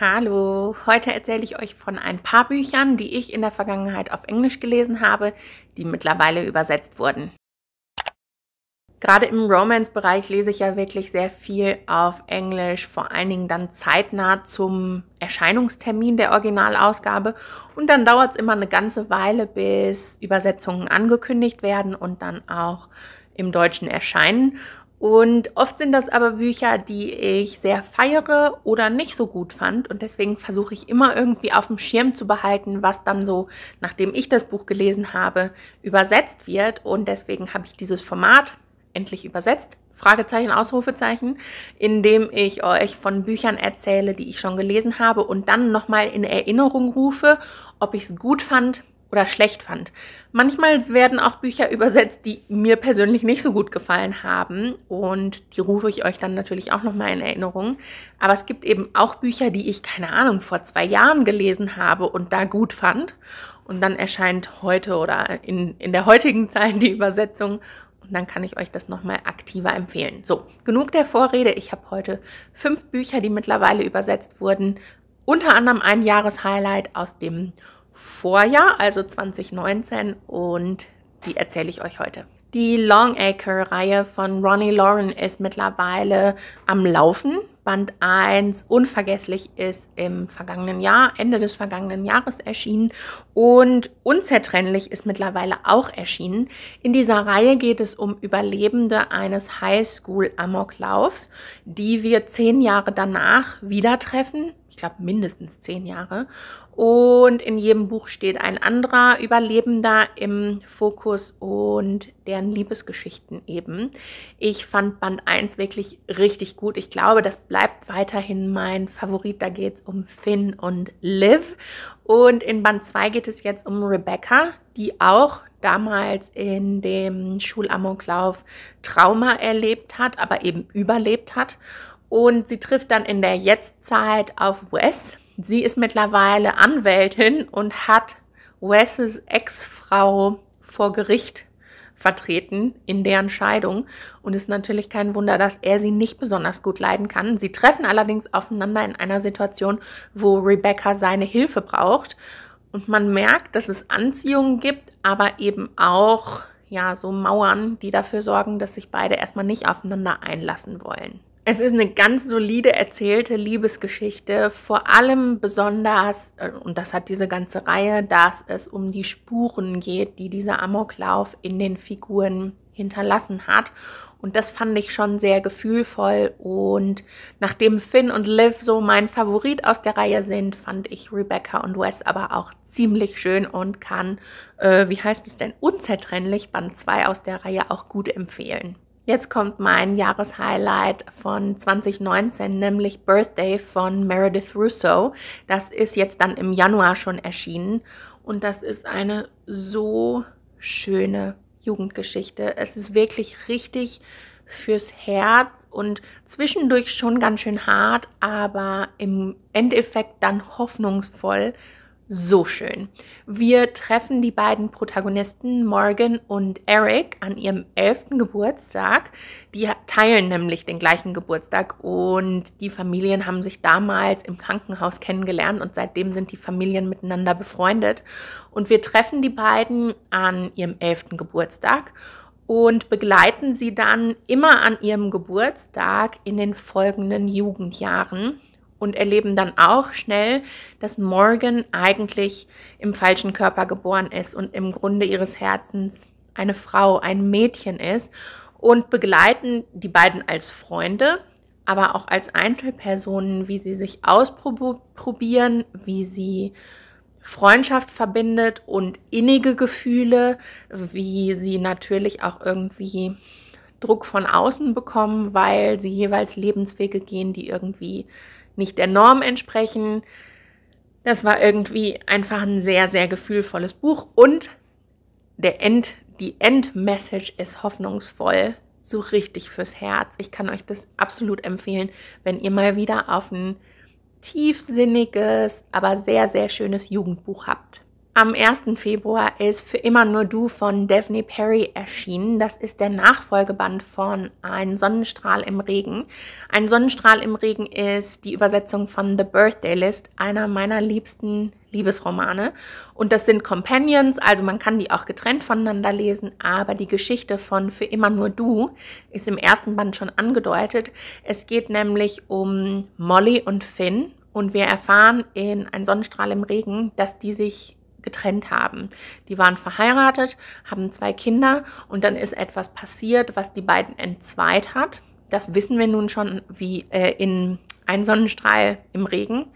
Hallo, heute erzähle ich euch von ein paar Büchern, die ich in der Vergangenheit auf Englisch gelesen habe, die mittlerweile übersetzt wurden. Gerade im Romance-Bereich lese ich ja wirklich sehr viel auf Englisch, vor allen Dingen dann zeitnah zum Erscheinungstermin der Originalausgabe. Und dann dauert es immer eine ganze Weile, bis Übersetzungen angekündigt werden und dann auch im Deutschen erscheinen. Und oft sind das aber Bücher, die ich sehr feiere oder nicht so gut fand. Und deswegen versuche ich immer irgendwie auf dem Schirm zu behalten, was dann so, nachdem ich das Buch gelesen habe, übersetzt wird. Und deswegen habe ich dieses Format endlich übersetzt. Fragezeichen, Ausrufezeichen, indem ich euch von Büchern erzähle, die ich schon gelesen habe und dann nochmal in Erinnerung rufe, ob ich es gut fand, oder schlecht fand. Manchmal werden auch Bücher übersetzt, die mir persönlich nicht so gut gefallen haben und die rufe ich euch dann natürlich auch nochmal in Erinnerung. Aber es gibt eben auch Bücher, die ich, keine Ahnung, vor zwei Jahren gelesen habe und da gut fand und dann erscheint heute oder in, in der heutigen Zeit die Übersetzung und dann kann ich euch das nochmal aktiver empfehlen. So, genug der Vorrede. Ich habe heute fünf Bücher, die mittlerweile übersetzt wurden. Unter anderem ein Jahreshighlight aus dem Vorjahr, also 2019, und die erzähle ich euch heute. Die Longacre-Reihe von Ronnie Lauren ist mittlerweile am Laufen. Band 1 Unvergesslich ist im vergangenen Jahr, Ende des vergangenen Jahres erschienen und Unzertrennlich ist mittlerweile auch erschienen. In dieser Reihe geht es um Überlebende eines Highschool-Amoklaufs, die wir zehn Jahre danach wieder treffen ich glaube, mindestens zehn Jahre. Und in jedem Buch steht ein anderer Überlebender im Fokus und deren Liebesgeschichten eben. Ich fand Band 1 wirklich richtig gut. Ich glaube, das bleibt weiterhin mein Favorit. Da geht es um Finn und Liv. Und in Band 2 geht es jetzt um Rebecca, die auch damals in dem Schulamoklauf Trauma erlebt hat, aber eben überlebt hat und sie trifft dann in der Jetztzeit auf Wes. Sie ist mittlerweile Anwältin und hat Wesses Ex-Frau vor Gericht vertreten in deren Scheidung. Und es ist natürlich kein Wunder, dass er sie nicht besonders gut leiden kann. Sie treffen allerdings aufeinander in einer Situation, wo Rebecca seine Hilfe braucht. Und man merkt, dass es Anziehungen gibt, aber eben auch ja, so Mauern, die dafür sorgen, dass sich beide erstmal nicht aufeinander einlassen wollen. Es ist eine ganz solide erzählte Liebesgeschichte, vor allem besonders, äh, und das hat diese ganze Reihe, dass es um die Spuren geht, die dieser Amoklauf in den Figuren hinterlassen hat. Und das fand ich schon sehr gefühlvoll. Und nachdem Finn und Liv so mein Favorit aus der Reihe sind, fand ich Rebecca und Wes aber auch ziemlich schön und kann, äh, wie heißt es denn, unzertrennlich Band 2 aus der Reihe auch gut empfehlen. Jetzt kommt mein Jahreshighlight von 2019, nämlich Birthday von Meredith Russo. Das ist jetzt dann im Januar schon erschienen und das ist eine so schöne Jugendgeschichte. Es ist wirklich richtig fürs Herz und zwischendurch schon ganz schön hart, aber im Endeffekt dann hoffnungsvoll so schön. Wir treffen die beiden Protagonisten Morgan und Eric an ihrem elften Geburtstag. Die teilen nämlich den gleichen Geburtstag und die Familien haben sich damals im Krankenhaus kennengelernt und seitdem sind die Familien miteinander befreundet. Und wir treffen die beiden an ihrem elften Geburtstag und begleiten sie dann immer an ihrem Geburtstag in den folgenden Jugendjahren und erleben dann auch schnell, dass Morgan eigentlich im falschen Körper geboren ist und im Grunde ihres Herzens eine Frau, ein Mädchen ist und begleiten die beiden als Freunde, aber auch als Einzelpersonen, wie sie sich ausprobieren, wie sie Freundschaft verbindet und innige Gefühle, wie sie natürlich auch irgendwie Druck von außen bekommen, weil sie jeweils Lebenswege gehen, die irgendwie nicht der Norm entsprechen. Das war irgendwie einfach ein sehr, sehr gefühlvolles Buch und der End, die Endmessage ist hoffnungsvoll, so richtig fürs Herz. Ich kann euch das absolut empfehlen, wenn ihr mal wieder auf ein tiefsinniges, aber sehr, sehr schönes Jugendbuch habt. Am 1. Februar ist Für immer nur du von Daphne Perry erschienen. Das ist der Nachfolgeband von Ein Sonnenstrahl im Regen. Ein Sonnenstrahl im Regen ist die Übersetzung von The Birthday List, einer meiner liebsten Liebesromane. Und das sind Companions, also man kann die auch getrennt voneinander lesen, aber die Geschichte von Für immer nur du ist im ersten Band schon angedeutet. Es geht nämlich um Molly und Finn. Und wir erfahren in Ein Sonnenstrahl im Regen, dass die sich getrennt haben. Die waren verheiratet, haben zwei Kinder und dann ist etwas passiert, was die beiden entzweit hat. Das wissen wir nun schon wie äh, in ein Sonnenstrahl im Regen.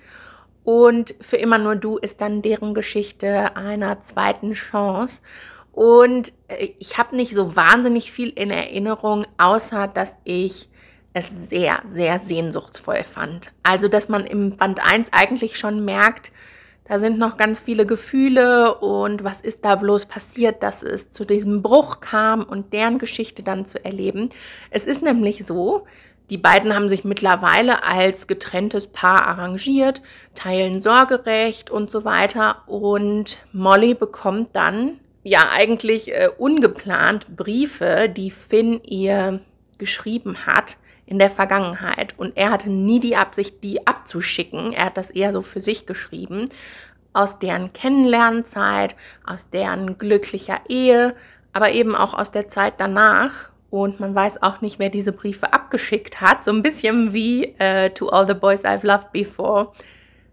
Und für immer nur du ist dann deren Geschichte einer zweiten Chance. Und äh, ich habe nicht so wahnsinnig viel in Erinnerung, außer dass ich es sehr, sehr sehnsuchtsvoll fand. Also, dass man im Band 1 eigentlich schon merkt, da sind noch ganz viele Gefühle und was ist da bloß passiert, dass es zu diesem Bruch kam und deren Geschichte dann zu erleben. Es ist nämlich so, die beiden haben sich mittlerweile als getrenntes Paar arrangiert, teilen Sorgerecht und so weiter und Molly bekommt dann ja eigentlich äh, ungeplant Briefe, die Finn ihr geschrieben hat, in der Vergangenheit. Und er hatte nie die Absicht, die abzuschicken. Er hat das eher so für sich geschrieben. Aus deren Kennenlernzeit, aus deren glücklicher Ehe, aber eben auch aus der Zeit danach. Und man weiß auch nicht, wer diese Briefe abgeschickt hat. So ein bisschen wie äh, To All the Boys I've Loved Before.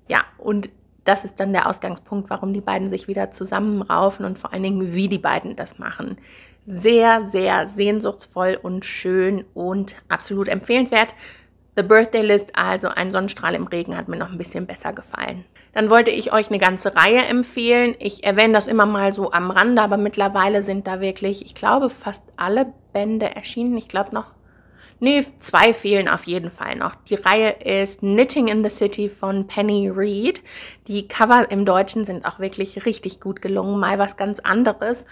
Ja, und das ist dann der Ausgangspunkt, warum die beiden sich wieder zusammenraufen und vor allen Dingen, wie die beiden das machen. Sehr, sehr sehnsuchtsvoll und schön und absolut empfehlenswert. The Birthday List, also ein Sonnenstrahl im Regen, hat mir noch ein bisschen besser gefallen. Dann wollte ich euch eine ganze Reihe empfehlen. Ich erwähne das immer mal so am Rande, aber mittlerweile sind da wirklich, ich glaube, fast alle Bände erschienen. Ich glaube noch Nee, zwei fehlen auf jeden Fall noch. Die Reihe ist Knitting in the City von Penny Reed. Die Cover im Deutschen sind auch wirklich richtig gut gelungen, mal was ganz anderes.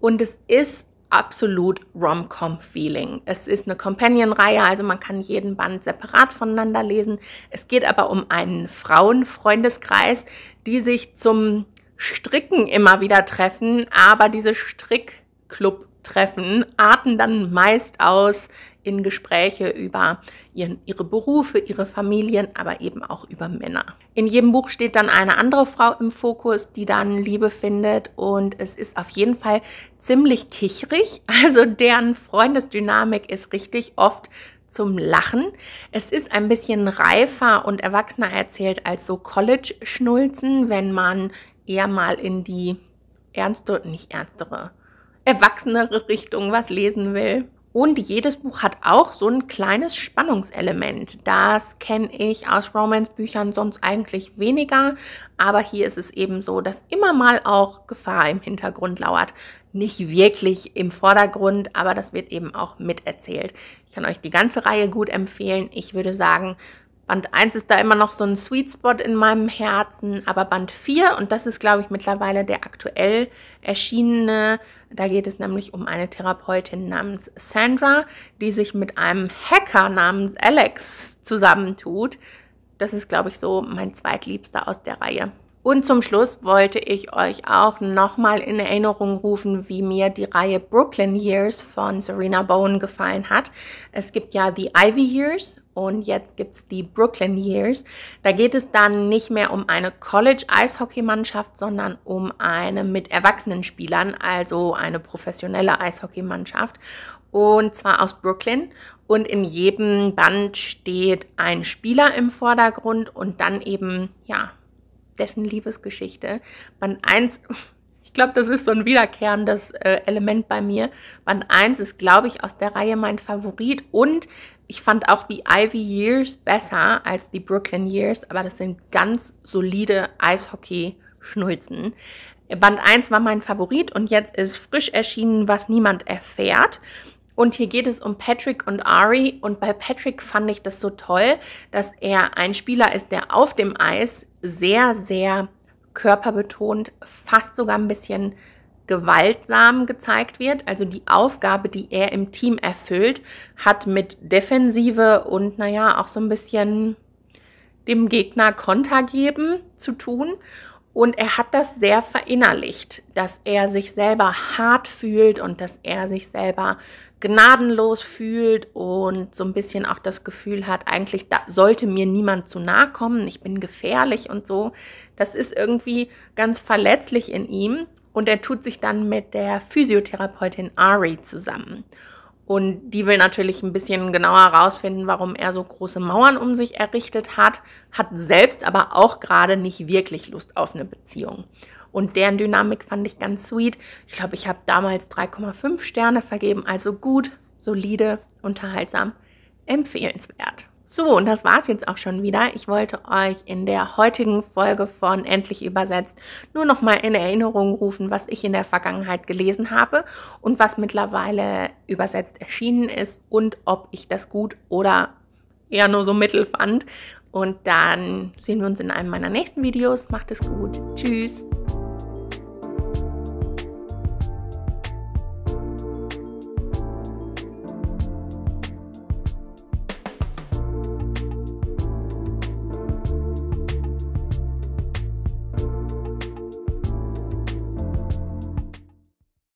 Und es ist absolut Rom-Com-Feeling. Es ist eine Companion-Reihe, also man kann jeden Band separat voneinander lesen. Es geht aber um einen Frauenfreundeskreis, die sich zum Stricken immer wieder treffen, aber diese Strickclub-Treffen arten dann meist aus in Gespräche über ihren, ihre Berufe, ihre Familien, aber eben auch über Männer. In jedem Buch steht dann eine andere Frau im Fokus, die dann Liebe findet und es ist auf jeden Fall ziemlich kichrig. Also deren Freundesdynamik ist richtig oft zum Lachen. Es ist ein bisschen reifer und erwachsener erzählt als so College-Schnulzen, wenn man eher mal in die ernste, nicht ernstere, erwachsenere Richtung was lesen will. Und jedes Buch hat auch so ein kleines Spannungselement. Das kenne ich aus Romance-Büchern sonst eigentlich weniger. Aber hier ist es eben so, dass immer mal auch Gefahr im Hintergrund lauert. Nicht wirklich im Vordergrund, aber das wird eben auch miterzählt. Ich kann euch die ganze Reihe gut empfehlen. Ich würde sagen, Band 1 ist da immer noch so ein Sweet Spot in meinem Herzen, aber Band 4, und das ist, glaube ich, mittlerweile der aktuell erschienene, da geht es nämlich um eine Therapeutin namens Sandra, die sich mit einem Hacker namens Alex zusammentut. Das ist, glaube ich, so mein zweitliebster aus der Reihe. Und zum Schluss wollte ich euch auch nochmal in Erinnerung rufen, wie mir die Reihe Brooklyn Years von Serena Bowen gefallen hat. Es gibt ja die Ivy Years und jetzt gibt es die Brooklyn Years. Da geht es dann nicht mehr um eine College-Eishockeymannschaft, sondern um eine mit erwachsenen Spielern, also eine professionelle Eishockeymannschaft. Und zwar aus Brooklyn. Und in jedem Band steht ein Spieler im Vordergrund und dann eben, ja, dessen Liebesgeschichte. Band 1, ich glaube, das ist so ein wiederkehrendes äh, Element bei mir. Band 1 ist, glaube ich, aus der Reihe mein Favorit und ich fand auch die Ivy Years besser als die Brooklyn Years, aber das sind ganz solide Eishockey-Schnulzen. Band 1 war mein Favorit und jetzt ist frisch erschienen, was niemand erfährt. Und hier geht es um Patrick und Ari. Und bei Patrick fand ich das so toll, dass er ein Spieler ist, der auf dem Eis sehr, sehr körperbetont, fast sogar ein bisschen gewaltsam gezeigt wird. Also die Aufgabe, die er im Team erfüllt, hat mit Defensive und naja, auch so ein bisschen dem Gegner Konter geben zu tun. Und er hat das sehr verinnerlicht, dass er sich selber hart fühlt und dass er sich selber gnadenlos fühlt und so ein bisschen auch das Gefühl hat, eigentlich sollte mir niemand zu nahe kommen, ich bin gefährlich und so. Das ist irgendwie ganz verletzlich in ihm und er tut sich dann mit der Physiotherapeutin Ari zusammen. Und die will natürlich ein bisschen genauer herausfinden, warum er so große Mauern um sich errichtet hat, hat selbst aber auch gerade nicht wirklich Lust auf eine Beziehung. Und deren Dynamik fand ich ganz sweet. Ich glaube, ich habe damals 3,5 Sterne vergeben, also gut, solide, unterhaltsam, empfehlenswert. So, und das war es jetzt auch schon wieder. Ich wollte euch in der heutigen Folge von Endlich übersetzt nur nochmal in Erinnerung rufen, was ich in der Vergangenheit gelesen habe und was mittlerweile übersetzt erschienen ist und ob ich das gut oder eher nur so mittel fand. Und dann sehen wir uns in einem meiner nächsten Videos. Macht es gut. Tschüss.